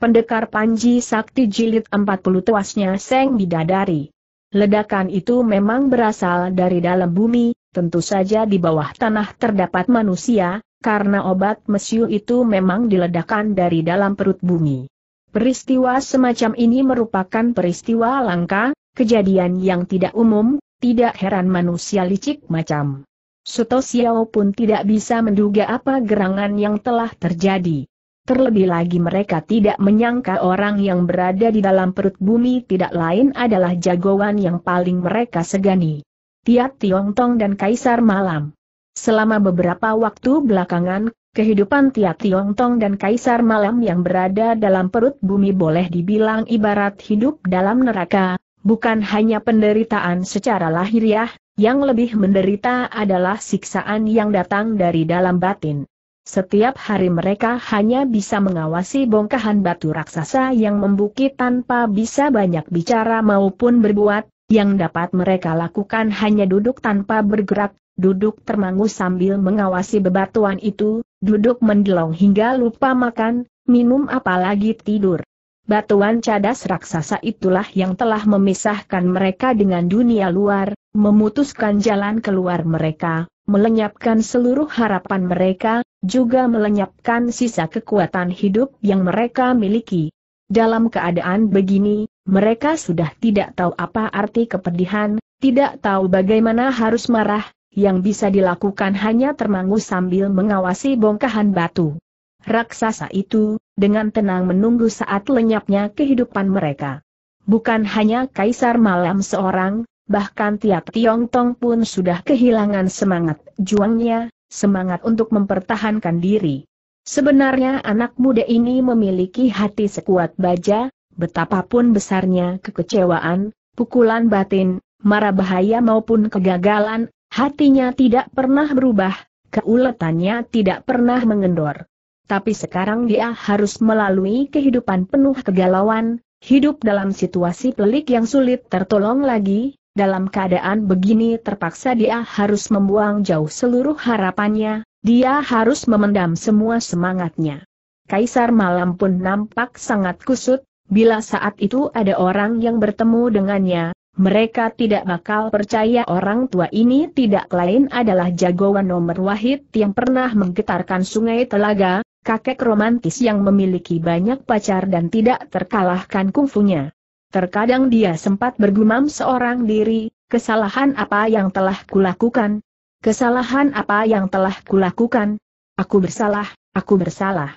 Pendekar Panji Sakti Jilid 40 tuasnya Seng Bidadari. Ledakan itu memang berasal dari dalam bumi, tentu saja di bawah tanah terdapat manusia, karena obat mesiu itu memang diledakkan dari dalam perut bumi. Peristiwa semacam ini merupakan peristiwa langka, kejadian yang tidak umum, tidak heran manusia licik macam. Suto Xiao pun tidak bisa menduga apa gerangan yang telah terjadi. Terlebih lagi mereka tidak menyangka orang yang berada di dalam perut bumi tidak lain adalah jagoan yang paling mereka segani. Tiat Tong dan Kaisar Malam Selama beberapa waktu belakangan, kehidupan Tiat Tong dan Kaisar Malam yang berada dalam perut bumi boleh dibilang ibarat hidup dalam neraka, bukan hanya penderitaan secara lahiriah, yang lebih menderita adalah siksaan yang datang dari dalam batin. Setiap hari mereka hanya bisa mengawasi bongkahan batu raksasa yang membukit tanpa bisa banyak bicara maupun berbuat, yang dapat mereka lakukan hanya duduk tanpa bergerak, duduk termangu sambil mengawasi bebatuan itu, duduk mendelong hingga lupa makan, minum apalagi tidur. Batuan cadas raksasa itulah yang telah memisahkan mereka dengan dunia luar, memutuskan jalan keluar mereka, melenyapkan seluruh harapan mereka, juga melenyapkan sisa kekuatan hidup yang mereka miliki. Dalam keadaan begini, mereka sudah tidak tahu apa arti kepedihan, tidak tahu bagaimana harus marah, yang bisa dilakukan hanya termangu sambil mengawasi bongkahan batu. Raksasa itu, dengan tenang menunggu saat lenyapnya kehidupan mereka. Bukan hanya Kaisar Malam seorang, bahkan tiap Tiong Tong pun sudah kehilangan semangat juangnya, semangat untuk mempertahankan diri. Sebenarnya anak muda ini memiliki hati sekuat baja, betapapun besarnya kekecewaan, pukulan batin, mara bahaya maupun kegagalan, hatinya tidak pernah berubah, keuletannya tidak pernah mengendor. Tapi sekarang dia harus melalui kehidupan penuh kegalauan, hidup dalam situasi pelik yang sulit tertolong lagi, dalam keadaan begini terpaksa dia harus membuang jauh seluruh harapannya, dia harus memendam semua semangatnya. Kaisar malam pun nampak sangat kusut, bila saat itu ada orang yang bertemu dengannya, mereka tidak bakal percaya orang tua ini tidak lain adalah jagoan nomor wahid yang pernah menggetarkan sungai telaga, kakek romantis yang memiliki banyak pacar dan tidak terkalahkan kungfunya. Terkadang dia sempat bergumam seorang diri, kesalahan apa yang telah kulakukan? Kesalahan apa yang telah kulakukan? Aku bersalah, aku bersalah.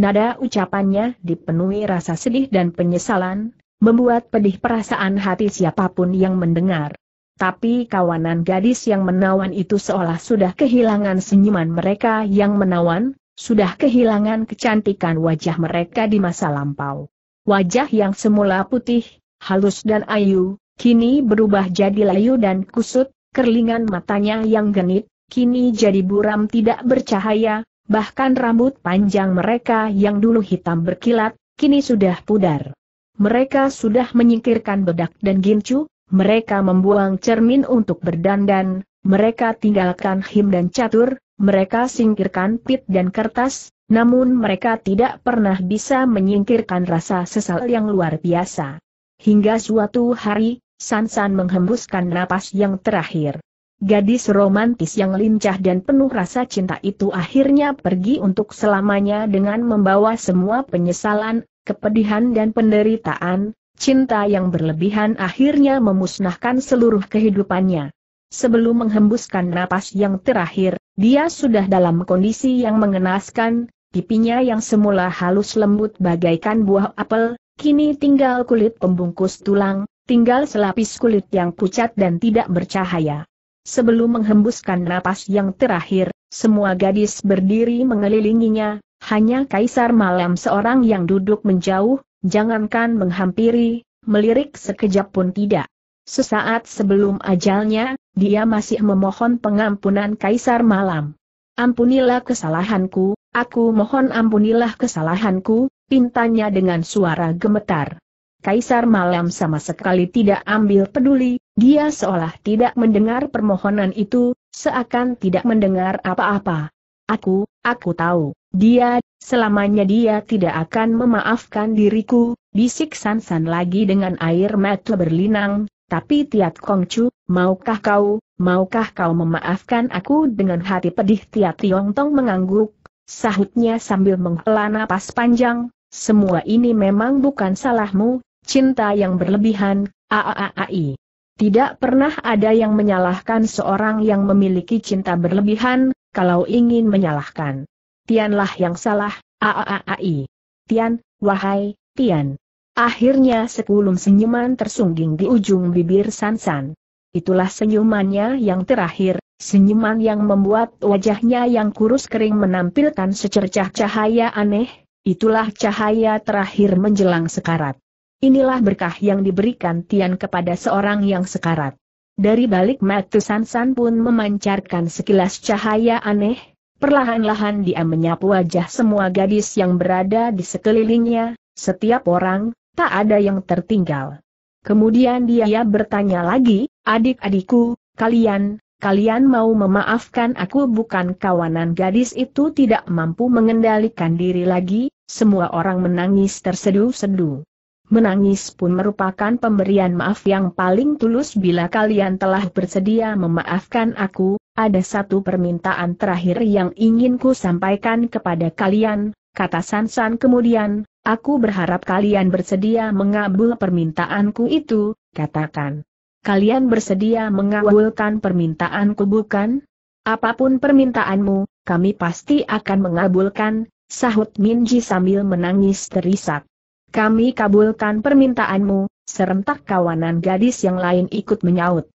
Nada ucapannya dipenuhi rasa sedih dan penyesalan, membuat pedih perasaan hati siapapun yang mendengar. Tapi kawanan gadis yang menawan itu seolah sudah kehilangan senyuman mereka yang menawan, sudah kehilangan kecantikan wajah mereka di masa lampau. Wajah yang semula putih, halus dan ayu, kini berubah jadi layu dan kusut, kerlingan matanya yang genit, kini jadi buram tidak bercahaya, bahkan rambut panjang mereka yang dulu hitam berkilat, kini sudah pudar. Mereka sudah menyingkirkan bedak dan gincu, mereka membuang cermin untuk berdandan, mereka tinggalkan him dan catur, mereka singkirkan pit dan kertas, namun mereka tidak pernah bisa menyingkirkan rasa sesal yang luar biasa. Hingga suatu hari, Sansan menghembuskan napas yang terakhir. Gadis romantis yang lincah dan penuh rasa cinta itu akhirnya pergi untuk selamanya dengan membawa semua penyesalan, kepedihan dan penderitaan, cinta yang berlebihan akhirnya memusnahkan seluruh kehidupannya. Sebelum menghembuskan napas yang terakhir, dia sudah dalam kondisi yang mengenaskan, pipinya yang semula halus lembut bagaikan buah apel, kini tinggal kulit pembungkus tulang, tinggal selapis kulit yang pucat dan tidak bercahaya. Sebelum menghembuskan napas yang terakhir, semua gadis berdiri mengelilinginya, hanya Kaisar Malam seorang yang duduk menjauh, jangankan menghampiri, melirik sekejap pun tidak. Sesaat sebelum ajalnya, dia masih memohon pengampunan Kaisar Malam. Ampunilah kesalahanku, Aku mohon ampunilah kesalahanku, pintanya dengan suara gemetar. Kaisar malam sama sekali tidak ambil peduli, dia seolah tidak mendengar permohonan itu, seakan tidak mendengar apa-apa. Aku, aku tahu, dia, selamanya dia tidak akan memaafkan diriku, bisik Sansan lagi dengan air mata berlinang, tapi Tiat Kongcu, maukah kau, maukah kau memaafkan aku dengan hati pedih Tiat Tong mengangguk, sahutnya sambil menghela napas panjang, semua ini memang bukan salahmu, cinta yang berlebihan, aaai. Tidak pernah ada yang menyalahkan seorang yang memiliki cinta berlebihan, kalau ingin menyalahkan. Tianlah yang salah, aaai. Tian, wahai, Tian. Akhirnya sekulum senyuman tersungging di ujung bibir Sansan. Itulah senyumannya yang terakhir, Senyuman yang membuat wajahnya yang kurus kering menampilkan secercah cahaya aneh, itulah cahaya terakhir menjelang sekarat. Inilah berkah yang diberikan Tian kepada seorang yang sekarat. Dari balik mata san san pun memancarkan sekilas cahaya aneh, perlahan-lahan dia menyapu wajah semua gadis yang berada di sekelilingnya, setiap orang, tak ada yang tertinggal. Kemudian dia bertanya lagi, adik-adikku, kalian, kalian mau memaafkan aku bukan kawanan gadis itu tidak mampu mengendalikan diri lagi, semua orang menangis terseduh sedu Menangis pun merupakan pemberian maaf yang paling tulus bila kalian telah bersedia memaafkan aku, ada satu permintaan terakhir yang ingin ku sampaikan kepada kalian, kata Sansan kemudian, aku berharap kalian bersedia mengabul permintaanku itu, katakan kalian bersedia mengabulkan permintaanku bukan? Apapun permintaanmu, kami pasti akan mengabulkan, sahut Minji sambil menangis terisak. Kami kabulkan permintaanmu, serentak kawanan gadis yang lain ikut menyaut.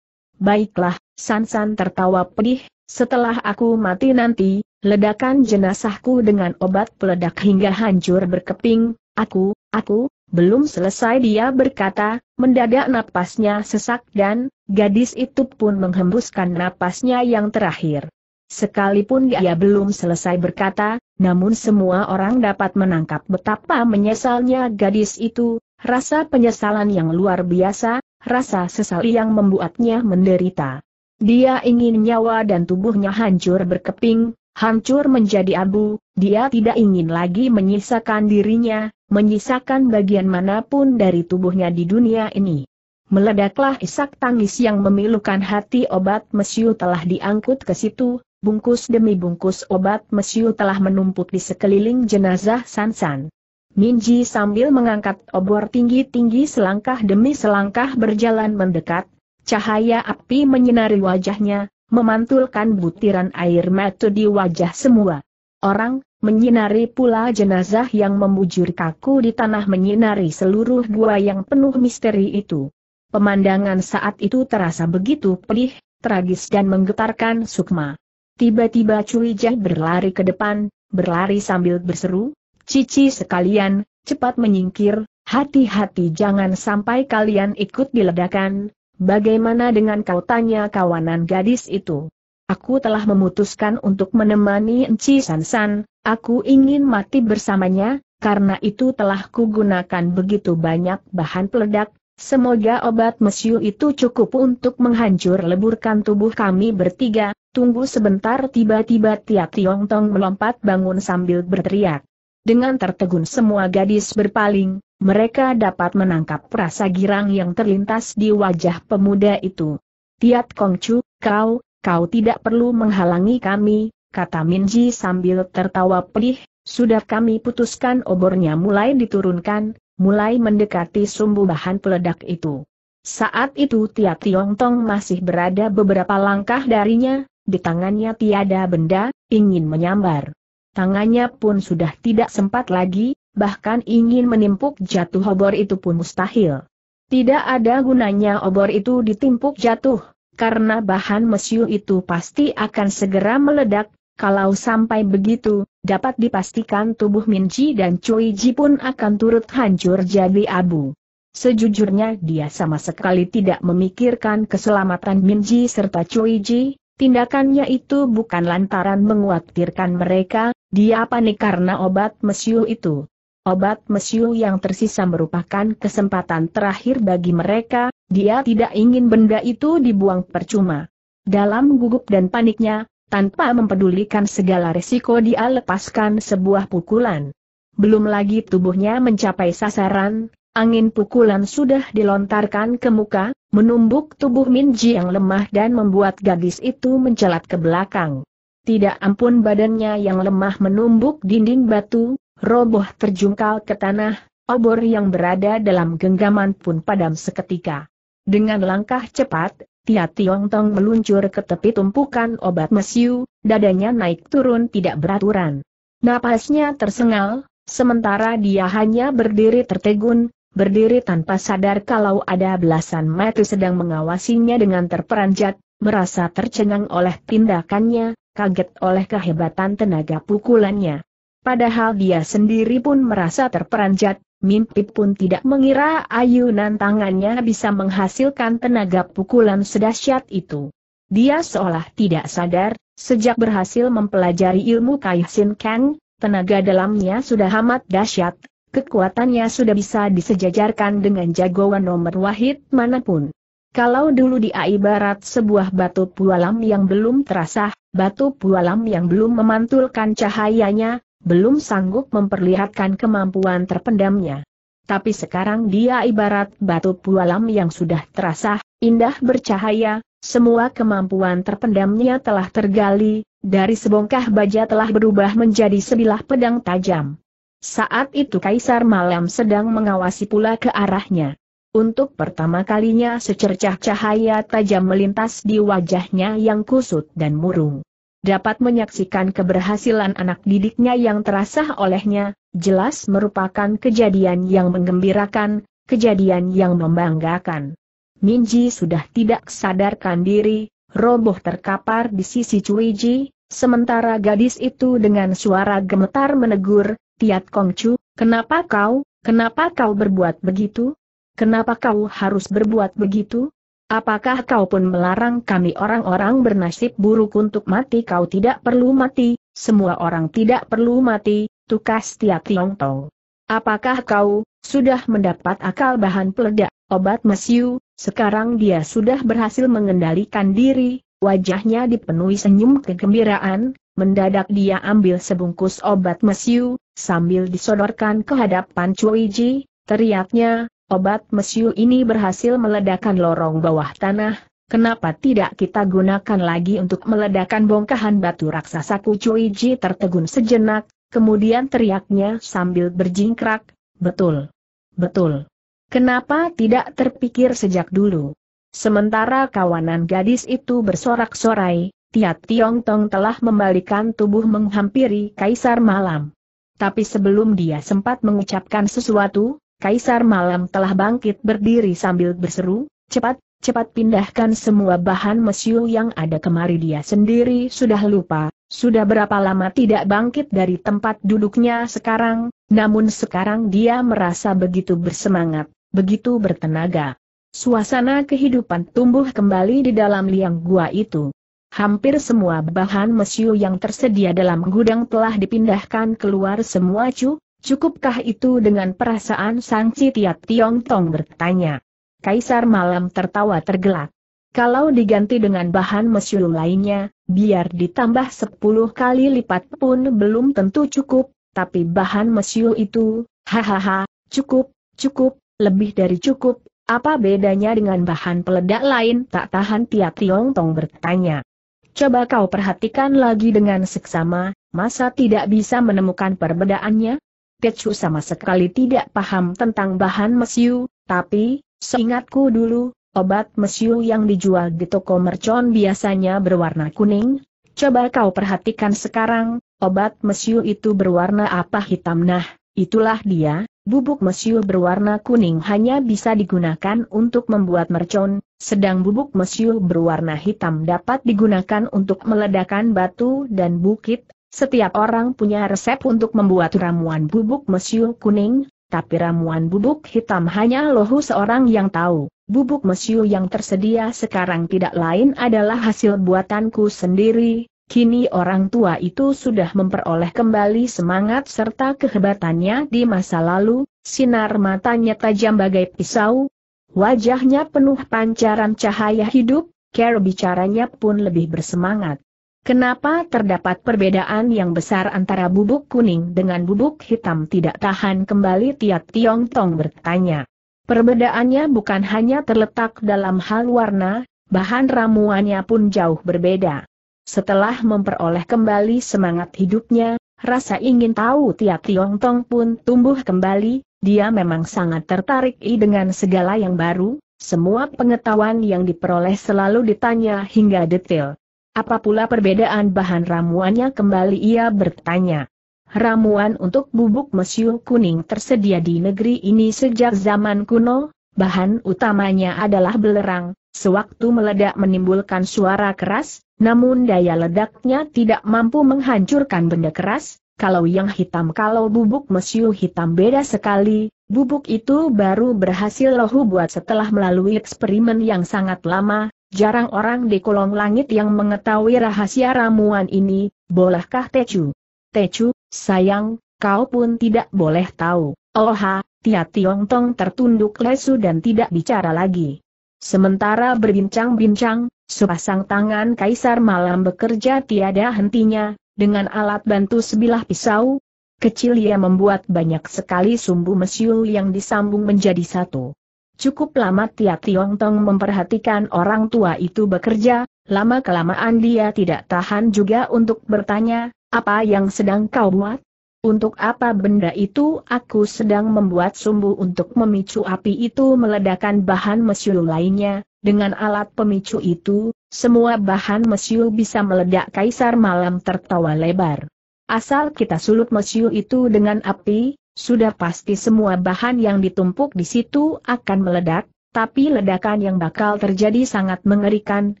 Baiklah, Sansan tertawa pedih, setelah aku mati nanti, ledakan jenazahku dengan obat peledak hingga hancur berkeping, aku, aku, belum selesai dia berkata, mendadak napasnya sesak dan, gadis itu pun menghembuskan napasnya yang terakhir. Sekalipun dia belum selesai berkata, namun semua orang dapat menangkap betapa menyesalnya gadis itu, rasa penyesalan yang luar biasa, rasa sesal yang membuatnya menderita. Dia ingin nyawa dan tubuhnya hancur berkeping, hancur menjadi abu, dia tidak ingin lagi menyisakan dirinya, menyisakan bagian manapun dari tubuhnya di dunia ini. Meledaklah isak tangis yang memilukan hati obat mesiu telah diangkut ke situ, bungkus demi bungkus obat mesiu telah menumpuk di sekeliling jenazah Sansan. Minji sambil mengangkat obor tinggi-tinggi selangkah demi selangkah berjalan mendekat, cahaya api menyinari wajahnya, memantulkan butiran air mata di wajah semua. Orang, menyinari pula jenazah yang membujur kaku di tanah menyinari seluruh gua yang penuh misteri itu. Pemandangan saat itu terasa begitu pedih, tragis dan menggetarkan sukma. Tiba-tiba Cuijah berlari ke depan, berlari sambil berseru, Cici sekalian, cepat menyingkir, hati-hati jangan sampai kalian ikut diledakan, Bagaimana dengan kau tanya kawanan gadis itu? Aku telah memutuskan untuk menemani Enci Sansan, aku ingin mati bersamanya, karena itu telah kugunakan begitu banyak bahan peledak, semoga obat mesiu itu cukup untuk menghancur leburkan tubuh kami bertiga, tunggu sebentar tiba-tiba Tia Tiong Tong melompat bangun sambil berteriak. Dengan tertegun semua gadis berpaling, mereka dapat menangkap rasa girang yang terlintas di wajah pemuda itu. Tiat Kongcu, kau, kau tidak perlu menghalangi kami, kata Minji sambil tertawa pedih, sudah kami putuskan obornya mulai diturunkan, mulai mendekati sumbu bahan peledak itu. Saat itu Tiat Tong masih berada beberapa langkah darinya, di tangannya tiada benda, ingin menyambar. Tangannya pun sudah tidak sempat lagi, bahkan ingin menimpuk jatuh obor itu pun mustahil. Tidak ada gunanya obor itu ditimpuk jatuh, karena bahan mesiu itu pasti akan segera meledak, kalau sampai begitu, dapat dipastikan tubuh Minji dan Cui Ji pun akan turut hancur jadi abu. Sejujurnya dia sama sekali tidak memikirkan keselamatan Minji serta Cui Ji, tindakannya itu bukan lantaran menguatirkan mereka, dia panik karena obat mesiu itu. Obat mesiu yang tersisa merupakan kesempatan terakhir bagi mereka, dia tidak ingin benda itu dibuang percuma. Dalam gugup dan paniknya, tanpa mempedulikan segala resiko dia lepaskan sebuah pukulan. Belum lagi tubuhnya mencapai sasaran, angin pukulan sudah dilontarkan ke muka, menumbuk tubuh Minji yang lemah dan membuat gadis itu mencelat ke belakang. Tidak ampun badannya yang lemah menumbuk dinding batu, roboh terjungkal ke tanah, obor yang berada dalam genggaman pun padam seketika. Dengan langkah cepat, Tia Tiong Tong meluncur ke tepi tumpukan obat mesiu, dadanya naik turun tidak beraturan. Napasnya tersengal, sementara dia hanya berdiri tertegun, berdiri tanpa sadar kalau ada belasan mata sedang mengawasinya dengan terperanjat, merasa tercengang oleh tindakannya, kaget oleh kehebatan tenaga pukulannya. Padahal dia sendiri pun merasa terperanjat, mimpi pun tidak mengira ayunan tangannya bisa menghasilkan tenaga pukulan sedahsyat itu. Dia seolah tidak sadar, sejak berhasil mempelajari ilmu Kaisin Kang, tenaga dalamnya sudah amat dahsyat, kekuatannya sudah bisa disejajarkan dengan jagoan nomor wahid manapun. Kalau dulu di ibarat sebuah batu pualam yang belum terasa, batu pualam yang belum memantulkan cahayanya, belum sanggup memperlihatkan kemampuan terpendamnya. Tapi sekarang dia ibarat batu pualam yang sudah terasa, indah bercahaya, semua kemampuan terpendamnya telah tergali, dari sebongkah baja telah berubah menjadi sebilah pedang tajam. Saat itu Kaisar Malam sedang mengawasi pula ke arahnya. Untuk pertama kalinya secercah cahaya tajam melintas di wajahnya yang kusut dan murung dapat menyaksikan keberhasilan anak didiknya yang terasah olehnya, jelas merupakan kejadian yang menggembirakan, kejadian yang membanggakan. Minji sudah tidak sadarkan diri, roboh terkapar di sisi Cuiji, sementara gadis itu dengan suara gemetar menegur, Tiat Kongcu, kenapa kau, kenapa kau berbuat begitu? Kenapa kau harus berbuat begitu? Apakah kau pun melarang kami orang-orang bernasib buruk untuk mati kau tidak perlu mati, semua orang tidak perlu mati, tukas tiap tong. Apakah kau, sudah mendapat akal bahan peledak, obat mesiu, sekarang dia sudah berhasil mengendalikan diri, wajahnya dipenuhi senyum kegembiraan, mendadak dia ambil sebungkus obat mesiu, sambil disodorkan ke hadapan Ji, teriaknya, Obat mesiu ini berhasil meledakan lorong bawah tanah, kenapa tidak kita gunakan lagi untuk meledakan bongkahan batu raksasa Kucuiji tertegun sejenak, kemudian teriaknya sambil berjingkrak, betul, betul. Kenapa tidak terpikir sejak dulu? Sementara kawanan gadis itu bersorak-sorai, Tiat Tiong Tong telah membalikan tubuh menghampiri Kaisar Malam. Tapi sebelum dia sempat mengucapkan sesuatu, Kaisar Malam telah bangkit berdiri sambil berseru, cepat, cepat pindahkan semua bahan mesiu yang ada kemari dia sendiri sudah lupa, sudah berapa lama tidak bangkit dari tempat duduknya sekarang, namun sekarang dia merasa begitu bersemangat, begitu bertenaga. Suasana kehidupan tumbuh kembali di dalam liang gua itu. Hampir semua bahan mesiu yang tersedia dalam gudang telah dipindahkan keluar semua cu, Cukupkah itu dengan perasaan Sang Citiat Tiong Tong bertanya? Kaisar malam tertawa tergelak. Kalau diganti dengan bahan mesiu lainnya, biar ditambah sepuluh kali lipat pun belum tentu cukup, tapi bahan mesiu itu, hahaha, cukup, cukup, lebih dari cukup, apa bedanya dengan bahan peledak lain tak tahan tiap Tiong Tong bertanya. Coba kau perhatikan lagi dengan seksama, masa tidak bisa menemukan perbedaannya? Pecu sama sekali tidak paham tentang bahan mesiu, tapi, seingatku dulu, obat mesiu yang dijual di toko mercon biasanya berwarna kuning. Coba kau perhatikan sekarang, obat mesiu itu berwarna apa hitam nah, itulah dia, bubuk mesiu berwarna kuning hanya bisa digunakan untuk membuat mercon, sedang bubuk mesiu berwarna hitam dapat digunakan untuk meledakan batu dan bukit setiap orang punya resep untuk membuat ramuan bubuk mesiu kuning, tapi ramuan bubuk hitam hanya lohu seorang yang tahu. Bubuk mesiu yang tersedia sekarang tidak lain adalah hasil buatanku sendiri, Kini orang tua itu sudah memperoleh kembali semangat serta kehebatannya di masa lalu, sinar matanya tajam bagai pisau, wajahnya penuh pancaran cahaya hidup, care bicaranya pun lebih bersemangat. Kenapa terdapat perbedaan yang besar antara bubuk kuning dengan bubuk hitam tidak tahan kembali Tiat Tiong Tong bertanya. Perbedaannya bukan hanya terletak dalam hal warna, bahan ramuannya pun jauh berbeda. Setelah memperoleh kembali semangat hidupnya, rasa ingin tahu Tiat Tiong Tong pun tumbuh kembali, dia memang sangat tertarik dengan segala yang baru, semua pengetahuan yang diperoleh selalu ditanya hingga detail. Apa pula perbedaan bahan ramuannya kembali ia bertanya. Ramuan untuk bubuk mesiu kuning tersedia di negeri ini sejak zaman kuno, bahan utamanya adalah belerang, sewaktu meledak menimbulkan suara keras, namun daya ledaknya tidak mampu menghancurkan benda keras, kalau yang hitam kalau bubuk mesiu hitam beda sekali, bubuk itu baru berhasil lohu buat setelah melalui eksperimen yang sangat lama, Jarang orang di kolong langit yang mengetahui rahasia ramuan ini, bolehkah Tecu? Tecu, sayang, kau pun tidak boleh tahu. Oha, Tia Tiong Tong tertunduk lesu dan tidak bicara lagi. Sementara berbincang-bincang, sepasang tangan Kaisar Malam bekerja tiada hentinya, dengan alat bantu sebilah pisau, kecil ia membuat banyak sekali sumbu mesiu yang disambung menjadi satu. Cukup lama Tia Tiong Tong memperhatikan orang tua itu bekerja, lama-kelamaan dia tidak tahan juga untuk bertanya, apa yang sedang kau buat? Untuk apa benda itu aku sedang membuat sumbu untuk memicu api itu meledakan bahan mesiu lainnya, dengan alat pemicu itu, semua bahan mesiu bisa meledak kaisar malam tertawa lebar. Asal kita sulut mesiu itu dengan api, sudah pasti semua bahan yang ditumpuk di situ akan meledak, tapi ledakan yang bakal terjadi sangat mengerikan,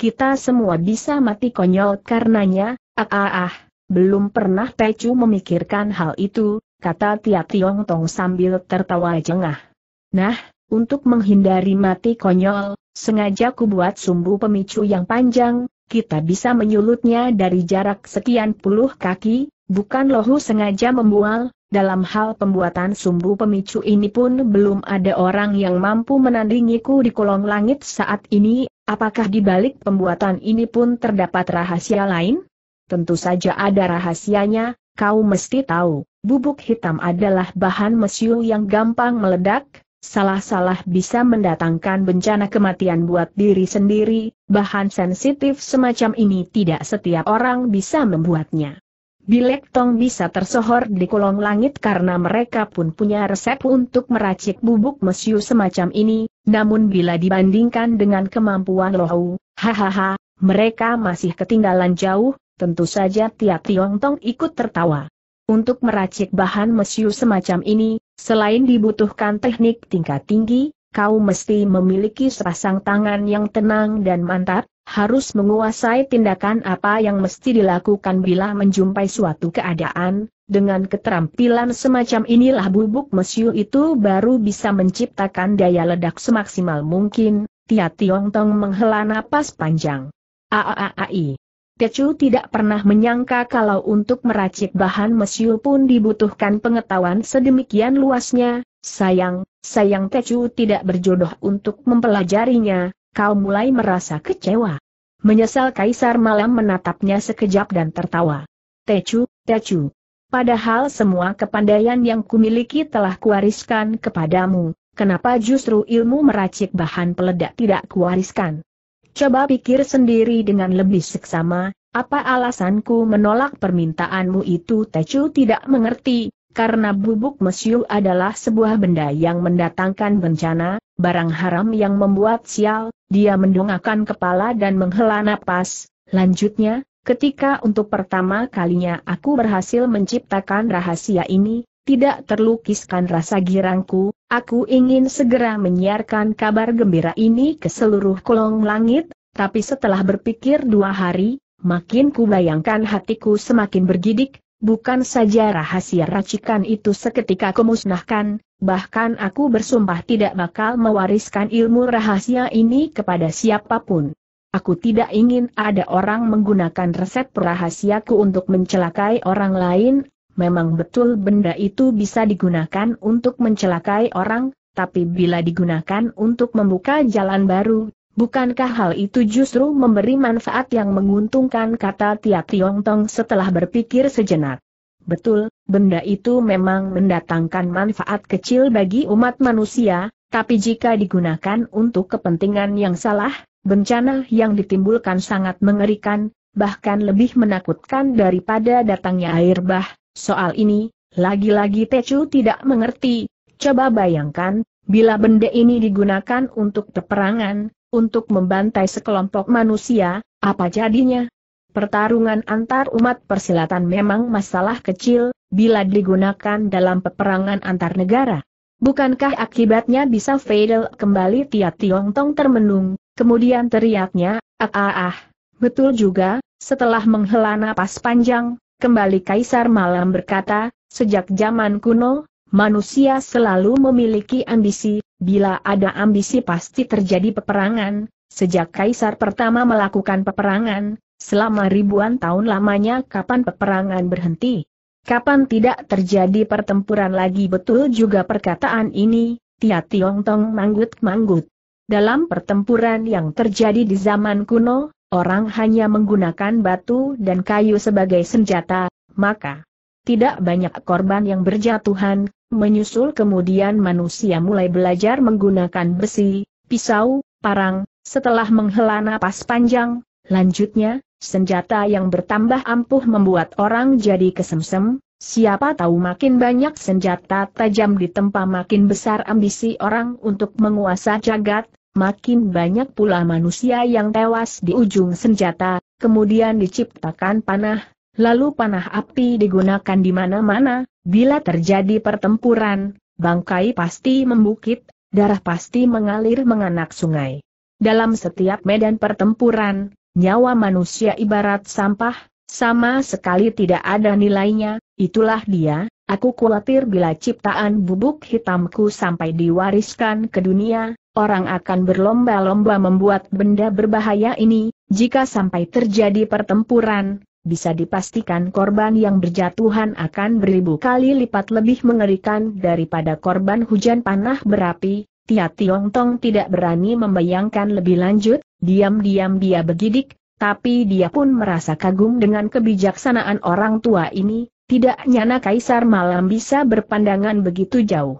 kita semua bisa mati konyol karenanya, ah ah ah, belum pernah pecu memikirkan hal itu, kata Tia Tiong Tong sambil tertawa jengah. Nah, untuk menghindari mati konyol, sengaja ku buat sumbu pemicu yang panjang, kita bisa menyulutnya dari jarak sekian puluh kaki, bukan lohu sengaja membual, dalam hal pembuatan sumbu pemicu ini pun belum ada orang yang mampu menandingiku di kolong langit saat ini, apakah di balik pembuatan ini pun terdapat rahasia lain? Tentu saja ada rahasianya, kau mesti tahu, bubuk hitam adalah bahan mesiu yang gampang meledak, salah-salah bisa mendatangkan bencana kematian buat diri sendiri, bahan sensitif semacam ini tidak setiap orang bisa membuatnya. Bilek Tong bisa tersohor di kolong langit karena mereka pun punya resep untuk meracik bubuk mesiu semacam ini, namun bila dibandingkan dengan kemampuan Lohau, hahaha, mereka masih ketinggalan jauh, tentu saja tiap Tiong Tong ikut tertawa. Untuk meracik bahan mesiu semacam ini, selain dibutuhkan teknik tingkat tinggi, kau mesti memiliki serasang tangan yang tenang dan mantap, harus menguasai tindakan apa yang mesti dilakukan bila menjumpai suatu keadaan, dengan keterampilan semacam inilah bubuk mesiu itu baru bisa menciptakan daya ledak semaksimal mungkin, Tia Tiong Tong menghela napas panjang. Aaai. Tecu tidak pernah menyangka kalau untuk meracik bahan mesiu pun dibutuhkan pengetahuan sedemikian luasnya, sayang, sayang Tecu tidak berjodoh untuk mempelajarinya, kau mulai merasa kecewa. Menyesal Kaisar malam menatapnya sekejap dan tertawa. Tecu, tecu. Padahal semua kepandaian yang kumiliki telah kuwariskan kepadamu, kenapa justru ilmu meracik bahan peledak tidak kuwariskan? Coba pikir sendiri dengan lebih seksama, apa alasanku menolak permintaanmu itu Tecu tidak mengerti, karena bubuk mesiu adalah sebuah benda yang mendatangkan bencana, barang haram yang membuat sial, dia mendongakkan kepala dan menghela napas, lanjutnya, ketika untuk pertama kalinya aku berhasil menciptakan rahasia ini, tidak terlukiskan rasa girangku, aku ingin segera menyiarkan kabar gembira ini ke seluruh kolong langit, tapi setelah berpikir dua hari, makin kubayangkan hatiku semakin bergidik, Bukan saja rahasia racikan itu seketika kumusnahkan, bahkan aku bersumpah tidak bakal mewariskan ilmu rahasia ini kepada siapapun. Aku tidak ingin ada orang menggunakan resep rahasiaku untuk mencelakai orang lain, memang betul benda itu bisa digunakan untuk mencelakai orang, tapi bila digunakan untuk membuka jalan baru, Bukankah hal itu justru memberi manfaat yang menguntungkan kata Tia Tiong Tong setelah berpikir sejenak? Betul, benda itu memang mendatangkan manfaat kecil bagi umat manusia, tapi jika digunakan untuk kepentingan yang salah, bencana yang ditimbulkan sangat mengerikan, bahkan lebih menakutkan daripada datangnya air bah. Soal ini, lagi-lagi Tecu tidak mengerti. Coba bayangkan, bila benda ini digunakan untuk peperangan, untuk membantai sekelompok manusia, apa jadinya? Pertarungan antar umat persilatan memang masalah kecil, bila digunakan dalam peperangan antar negara. Bukankah akibatnya bisa fatal kembali Tiat Tiong Tong termenung, kemudian teriaknya, ah ah ah, betul juga, setelah menghela napas panjang, kembali Kaisar Malam berkata, sejak zaman kuno, Manusia selalu memiliki ambisi, bila ada ambisi pasti terjadi peperangan, sejak kaisar pertama melakukan peperangan, selama ribuan tahun lamanya kapan peperangan berhenti? Kapan tidak terjadi pertempuran lagi betul juga perkataan ini, Tia Tong manggut-manggut. Dalam pertempuran yang terjadi di zaman kuno, orang hanya menggunakan batu dan kayu sebagai senjata, maka tidak banyak korban yang berjatuhan, menyusul kemudian manusia mulai belajar menggunakan besi, pisau, parang, setelah menghela napas panjang, lanjutnya, senjata yang bertambah ampuh membuat orang jadi kesemsem, siapa tahu makin banyak senjata tajam ditempa makin besar ambisi orang untuk menguasai jagat, makin banyak pula manusia yang tewas di ujung senjata, kemudian diciptakan panah, Lalu panah api digunakan di mana-mana, bila terjadi pertempuran, bangkai pasti membukit, darah pasti mengalir menganak sungai. Dalam setiap medan pertempuran, nyawa manusia ibarat sampah, sama sekali tidak ada nilainya, itulah dia, aku khawatir bila ciptaan bubuk hitamku sampai diwariskan ke dunia, orang akan berlomba-lomba membuat benda berbahaya ini, jika sampai terjadi pertempuran, bisa dipastikan korban yang berjatuhan akan beribu kali lipat lebih mengerikan daripada korban hujan panah berapi, Tia Tiong Tong tidak berani membayangkan lebih lanjut, diam-diam dia begidik, tapi dia pun merasa kagum dengan kebijaksanaan orang tua ini, tidak nyana Kaisar malam bisa berpandangan begitu jauh.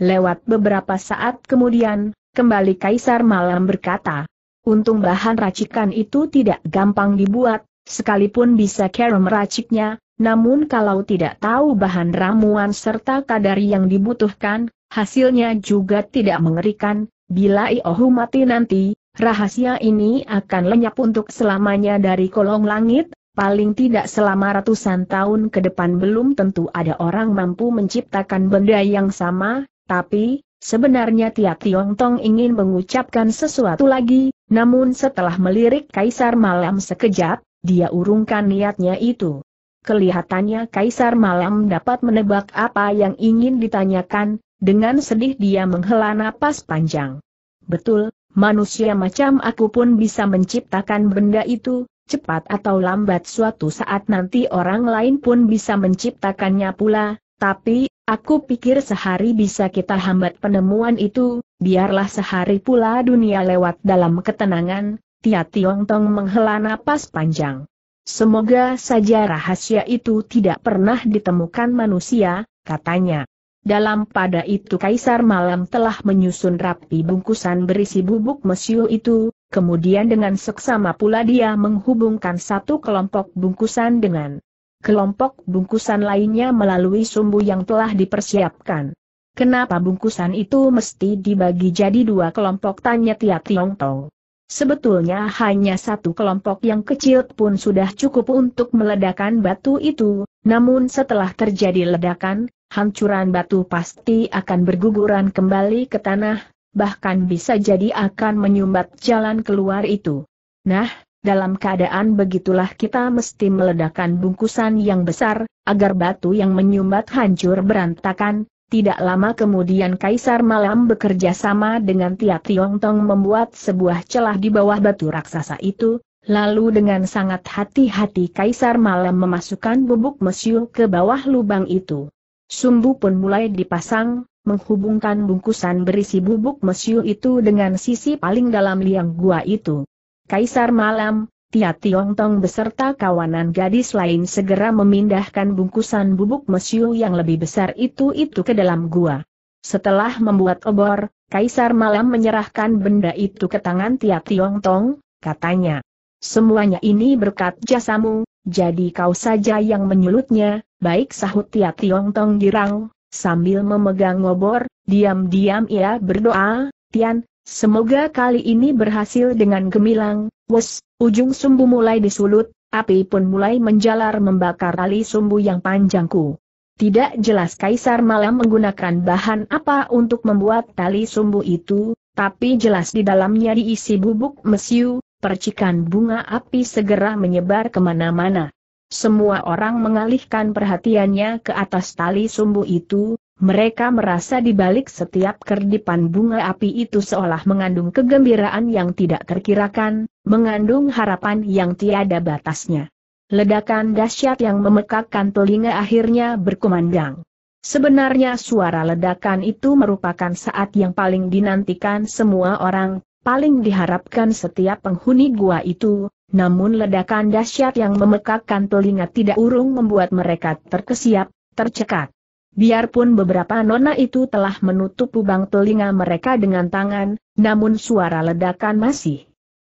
Lewat beberapa saat kemudian, kembali Kaisar malam berkata, Untung bahan racikan itu tidak gampang dibuat, Sekalipun bisa Carol meraciknya, namun kalau tidak tahu bahan ramuan serta kadar yang dibutuhkan, hasilnya juga tidak mengerikan, bila Iohu mati nanti, rahasia ini akan lenyap untuk selamanya dari kolong langit, paling tidak selama ratusan tahun ke depan belum tentu ada orang mampu menciptakan benda yang sama, tapi, Sebenarnya Tiak Tong ingin mengucapkan sesuatu lagi, namun setelah melirik Kaisar Malam sekejap, dia urungkan niatnya itu. Kelihatannya Kaisar Malam dapat menebak apa yang ingin ditanyakan, dengan sedih dia menghela napas panjang. Betul, manusia macam aku pun bisa menciptakan benda itu, cepat atau lambat suatu saat nanti orang lain pun bisa menciptakannya pula, tapi, aku pikir sehari bisa kita hambat penemuan itu, biarlah sehari pula dunia lewat dalam ketenangan, Tia Tiong Tong menghela napas panjang. Semoga saja rahasia itu tidak pernah ditemukan manusia, katanya. Dalam pada itu Kaisar Malam telah menyusun rapi bungkusan berisi bubuk mesiu itu, kemudian dengan seksama pula dia menghubungkan satu kelompok bungkusan dengan kelompok bungkusan lainnya melalui sumbu yang telah dipersiapkan. Kenapa bungkusan itu mesti dibagi jadi dua kelompok tanya Tia Tiong Tong. Sebetulnya hanya satu kelompok yang kecil pun sudah cukup untuk meledakan batu itu, namun setelah terjadi ledakan, hancuran batu pasti akan berguguran kembali ke tanah, bahkan bisa jadi akan menyumbat jalan keluar itu. Nah, dalam keadaan begitulah kita mesti meledakan bungkusan yang besar, agar batu yang menyumbat hancur berantakan, tidak lama kemudian Kaisar Malam bekerja sama dengan Tia Tiong Tong membuat sebuah celah di bawah batu raksasa itu, lalu dengan sangat hati-hati Kaisar Malam memasukkan bubuk mesiu ke bawah lubang itu. Sumbu pun mulai dipasang, menghubungkan bungkusan berisi bubuk mesiu itu dengan sisi paling dalam liang gua itu. Kaisar Malam, Tia Tiong Tong beserta kawanan gadis lain segera memindahkan bungkusan bubuk mesiu yang lebih besar itu-itu ke dalam gua. Setelah membuat obor, Kaisar Malam menyerahkan benda itu ke tangan Tia Tiong Tong, katanya. Semuanya ini berkat jasamu, jadi kau saja yang menyulutnya, baik sahut Tia Tiong Tong girang, sambil memegang obor, diam-diam ia berdoa, Tian, semoga kali ini berhasil dengan gemilang, Wes, ujung sumbu mulai disulut, api pun mulai menjalar membakar tali sumbu yang panjangku. Tidak jelas Kaisar Malam menggunakan bahan apa untuk membuat tali sumbu itu, tapi jelas di dalamnya diisi bubuk mesiu, percikan bunga api segera menyebar kemana-mana. Semua orang mengalihkan perhatiannya ke atas tali sumbu itu, mereka merasa di balik setiap kerdipan bunga api itu seolah mengandung kegembiraan yang tidak terkirakan, mengandung harapan yang tiada batasnya. Ledakan dahsyat yang memekakkan telinga akhirnya berkumandang. Sebenarnya suara ledakan itu merupakan saat yang paling dinantikan semua orang, paling diharapkan setiap penghuni gua itu, namun ledakan dahsyat yang memekakkan telinga tidak urung membuat mereka terkesiap, tercekat. Biarpun beberapa nona itu telah menutup lubang telinga mereka dengan tangan, namun suara ledakan masih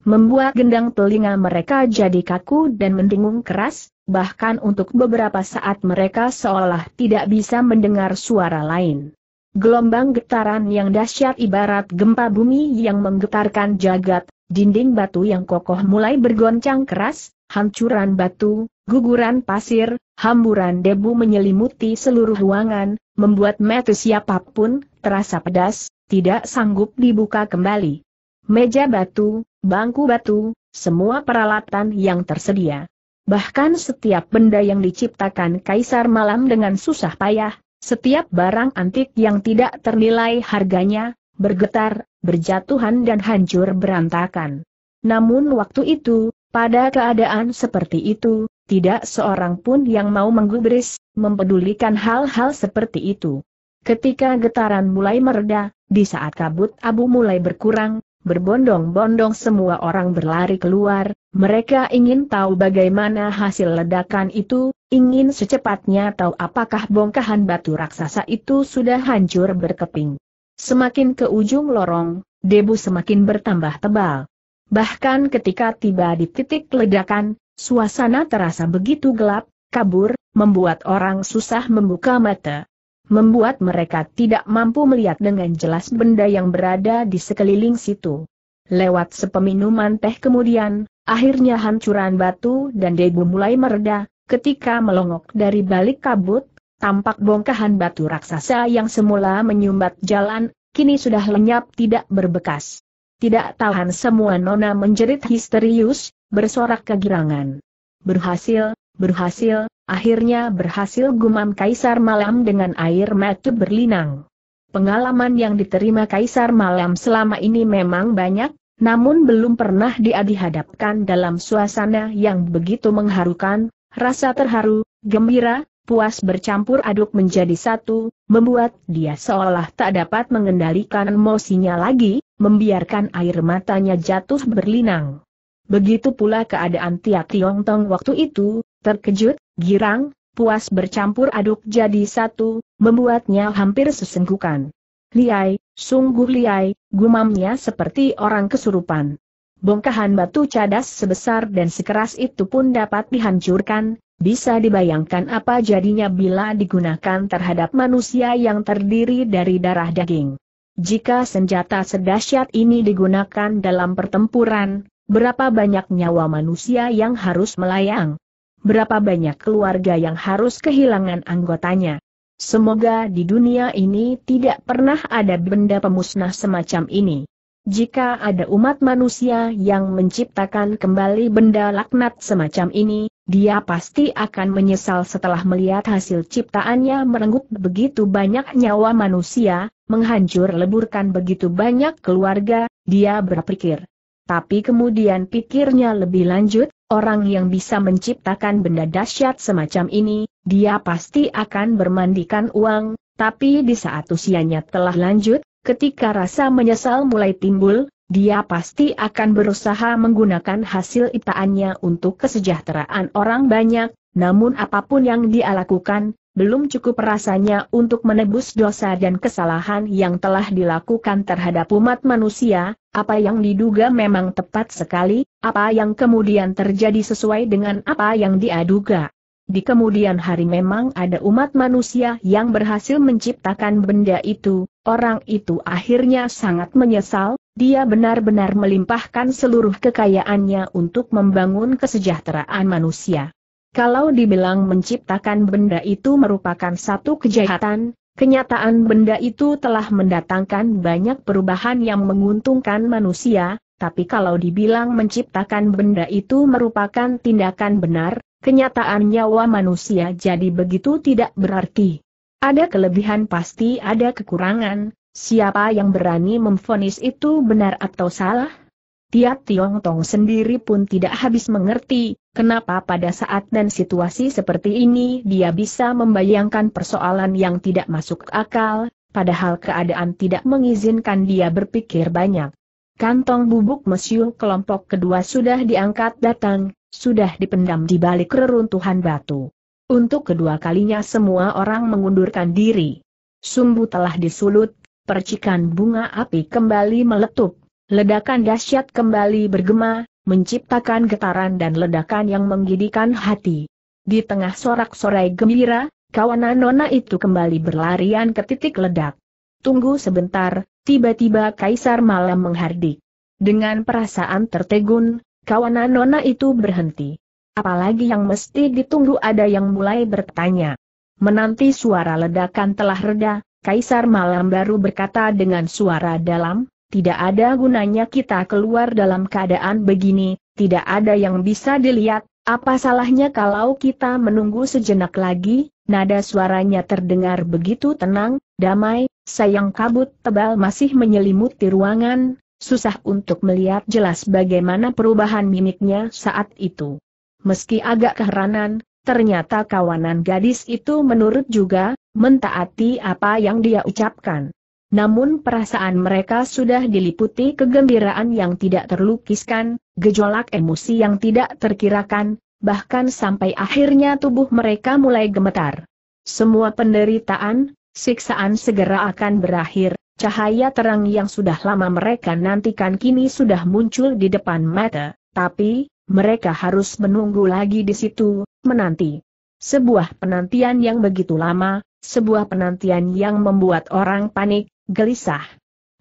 membuat gendang telinga mereka jadi kaku dan mendengung keras, bahkan untuk beberapa saat mereka seolah tidak bisa mendengar suara lain. Gelombang getaran yang dahsyat ibarat gempa bumi yang menggetarkan jagat, dinding batu yang kokoh mulai bergoncang keras, hancuran batu, guguran pasir, hamburan debu menyelimuti seluruh ruangan, membuat mata siapapun terasa pedas, tidak sanggup dibuka kembali. Meja batu, bangku batu, semua peralatan yang tersedia. Bahkan setiap benda yang diciptakan Kaisar Malam dengan susah payah, setiap barang antik yang tidak ternilai harganya, bergetar, berjatuhan dan hancur berantakan. Namun waktu itu, pada keadaan seperti itu, tidak seorang pun yang mau menggubris, mempedulikan hal-hal seperti itu. Ketika getaran mulai mereda, di saat kabut abu mulai berkurang, berbondong-bondong semua orang berlari keluar, mereka ingin tahu bagaimana hasil ledakan itu, ingin secepatnya tahu apakah bongkahan batu raksasa itu sudah hancur berkeping. Semakin ke ujung lorong, debu semakin bertambah tebal. Bahkan ketika tiba di titik ledakan, suasana terasa begitu gelap, kabur, membuat orang susah membuka mata. Membuat mereka tidak mampu melihat dengan jelas benda yang berada di sekeliling situ. Lewat sepeminuman teh kemudian, akhirnya hancuran batu dan debu mulai mereda, ketika melongok dari balik kabut, tampak bongkahan batu raksasa yang semula menyumbat jalan, kini sudah lenyap tidak berbekas. Tidak tahan semua nona menjerit histerius, bersorak kegirangan. Berhasil, berhasil, akhirnya berhasil gumam Kaisar Malam dengan air mata berlinang. Pengalaman yang diterima Kaisar Malam selama ini memang banyak, namun belum pernah dia dihadapkan dalam suasana yang begitu mengharukan, rasa terharu, gembira, puas bercampur aduk menjadi satu, membuat dia seolah tak dapat mengendalikan emosinya lagi, membiarkan air matanya jatuh berlinang. Begitu pula keadaan Tia Tiong Tong waktu itu, terkejut, girang, puas bercampur aduk jadi satu, membuatnya hampir sesenggukan. Liai, sungguh liai, gumamnya seperti orang kesurupan. Bongkahan batu cadas sebesar dan sekeras itu pun dapat dihancurkan, bisa dibayangkan apa jadinya bila digunakan terhadap manusia yang terdiri dari darah daging. Jika senjata sedahsyat ini digunakan dalam pertempuran, berapa banyak nyawa manusia yang harus melayang? Berapa banyak keluarga yang harus kehilangan anggotanya? Semoga di dunia ini tidak pernah ada benda pemusnah semacam ini. Jika ada umat manusia yang menciptakan kembali benda laknat semacam ini, dia pasti akan menyesal setelah melihat hasil ciptaannya merenggut begitu banyak nyawa manusia, menghancur leburkan begitu banyak keluarga, dia berpikir. Tapi kemudian pikirnya lebih lanjut, orang yang bisa menciptakan benda dahsyat semacam ini, dia pasti akan bermandikan uang, tapi di saat usianya telah lanjut, ketika rasa menyesal mulai timbul, dia pasti akan berusaha menggunakan hasil itaannya untuk kesejahteraan orang banyak, namun apapun yang dia lakukan, belum cukup rasanya untuk menebus dosa dan kesalahan yang telah dilakukan terhadap umat manusia, apa yang diduga memang tepat sekali, apa yang kemudian terjadi sesuai dengan apa yang diaduga. Di kemudian hari memang ada umat manusia yang berhasil menciptakan benda itu, orang itu akhirnya sangat menyesal, dia benar-benar melimpahkan seluruh kekayaannya untuk membangun kesejahteraan manusia. Kalau dibilang menciptakan benda itu merupakan satu kejahatan, kenyataan benda itu telah mendatangkan banyak perubahan yang menguntungkan manusia, tapi kalau dibilang menciptakan benda itu merupakan tindakan benar, kenyataan nyawa manusia jadi begitu tidak berarti. Ada kelebihan pasti ada kekurangan, Siapa yang berani memfonis itu benar atau salah? Tiap Tiong Tong sendiri pun tidak habis mengerti, kenapa pada saat dan situasi seperti ini dia bisa membayangkan persoalan yang tidak masuk akal, padahal keadaan tidak mengizinkan dia berpikir banyak. Kantong bubuk mesiu kelompok kedua sudah diangkat datang, sudah dipendam di balik reruntuhan batu. Untuk kedua kalinya semua orang mengundurkan diri. Sumbu telah disulut percikan bunga api kembali meletup. Ledakan dahsyat kembali bergema, menciptakan getaran dan ledakan yang menggidikan hati. Di tengah sorak-sorai gembira, kawanan nona itu kembali berlarian ke titik ledak. Tunggu sebentar, tiba-tiba kaisar malam menghardik. Dengan perasaan tertegun, kawanan nona itu berhenti. Apalagi yang mesti ditunggu ada yang mulai bertanya. Menanti suara ledakan telah reda, Kaisar Malam baru berkata dengan suara dalam, tidak ada gunanya kita keluar dalam keadaan begini, tidak ada yang bisa dilihat, apa salahnya kalau kita menunggu sejenak lagi, nada suaranya terdengar begitu tenang, damai, sayang kabut tebal masih menyelimuti ruangan, susah untuk melihat jelas bagaimana perubahan mimiknya saat itu. Meski agak keheranan, ternyata kawanan gadis itu menurut juga, mentaati apa yang dia ucapkan. Namun perasaan mereka sudah diliputi kegembiraan yang tidak terlukiskan, gejolak emosi yang tidak terkirakan, bahkan sampai akhirnya tubuh mereka mulai gemetar. Semua penderitaan, siksaan segera akan berakhir, cahaya terang yang sudah lama mereka nantikan kini sudah muncul di depan mata, tapi, mereka harus menunggu lagi di situ, menanti. Sebuah penantian yang begitu lama, sebuah penantian yang membuat orang panik, gelisah.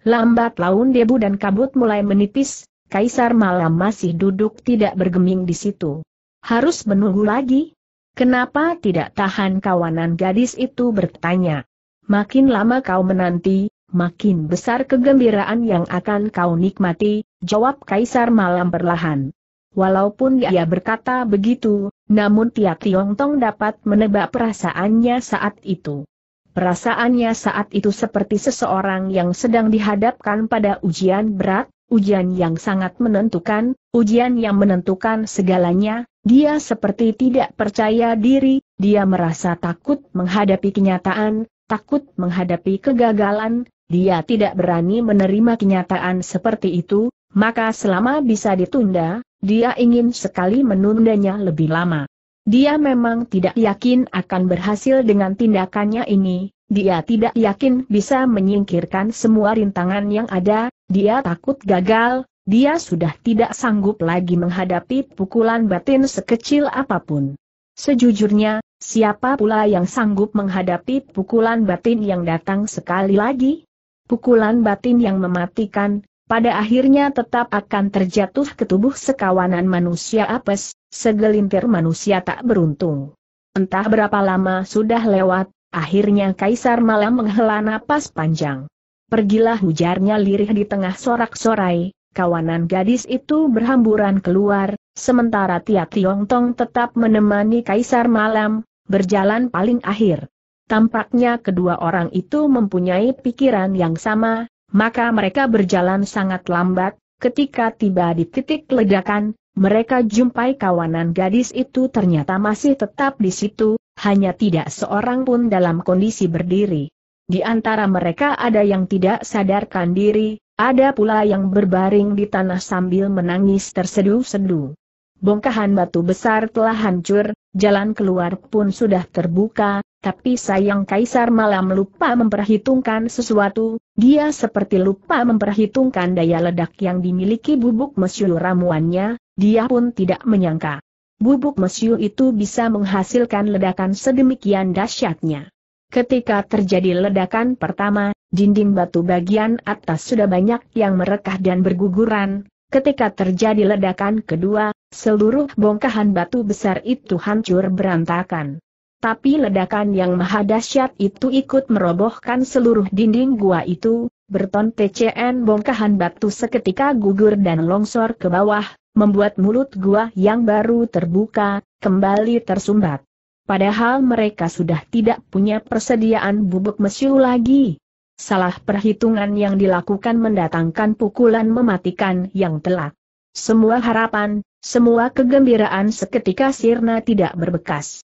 Lambat laun debu dan kabut mulai menipis, Kaisar malam masih duduk tidak bergeming di situ. Harus menunggu lagi? Kenapa tidak tahan kawanan gadis itu bertanya? Makin lama kau menanti, makin besar kegembiraan yang akan kau nikmati, jawab Kaisar malam perlahan. Walaupun ya. ia berkata begitu, namun Tia Tiong Tong dapat menebak perasaannya saat itu. Perasaannya saat itu seperti seseorang yang sedang dihadapkan pada ujian berat, ujian yang sangat menentukan, ujian yang menentukan segalanya, dia seperti tidak percaya diri, dia merasa takut menghadapi kenyataan, takut menghadapi kegagalan, dia tidak berani menerima kenyataan seperti itu, maka selama bisa ditunda, dia ingin sekali menundanya lebih lama. Dia memang tidak yakin akan berhasil dengan tindakannya ini, dia tidak yakin bisa menyingkirkan semua rintangan yang ada, dia takut gagal, dia sudah tidak sanggup lagi menghadapi pukulan batin sekecil apapun. Sejujurnya, siapa pula yang sanggup menghadapi pukulan batin yang datang sekali lagi? Pukulan batin yang mematikan, pada akhirnya tetap akan terjatuh ke tubuh sekawanan manusia apes, segelintir manusia tak beruntung. Entah berapa lama sudah lewat, akhirnya Kaisar Malam menghela napas panjang. Pergilah hujarnya lirih di tengah sorak-sorai, kawanan gadis itu berhamburan keluar, sementara Tia Tiong tong tetap menemani Kaisar Malam, berjalan paling akhir. Tampaknya kedua orang itu mempunyai pikiran yang sama, maka mereka berjalan sangat lambat, ketika tiba di titik ledakan, mereka jumpai kawanan gadis itu ternyata masih tetap di situ, hanya tidak seorang pun dalam kondisi berdiri. Di antara mereka ada yang tidak sadarkan diri, ada pula yang berbaring di tanah sambil menangis terseduh-seduh bongkahan batu besar telah hancur, jalan keluar pun sudah terbuka, tapi sayang Kaisar malam lupa memperhitungkan sesuatu, dia seperti lupa memperhitungkan daya ledak yang dimiliki bubuk mesiu ramuannya, dia pun tidak menyangka. Bubuk mesiu itu bisa menghasilkan ledakan sedemikian dahsyatnya. Ketika terjadi ledakan pertama, dinding batu bagian atas sudah banyak yang merekah dan berguguran, Ketika terjadi ledakan kedua, seluruh bongkahan batu besar itu hancur berantakan. Tapi ledakan yang maha dahsyat itu ikut merobohkan seluruh dinding gua itu, berton TCN bongkahan batu seketika gugur dan longsor ke bawah, membuat mulut gua yang baru terbuka, kembali tersumbat. Padahal mereka sudah tidak punya persediaan bubuk mesiu lagi. Salah perhitungan yang dilakukan mendatangkan pukulan mematikan yang telak. Semua harapan, semua kegembiraan seketika sirna tidak berbekas.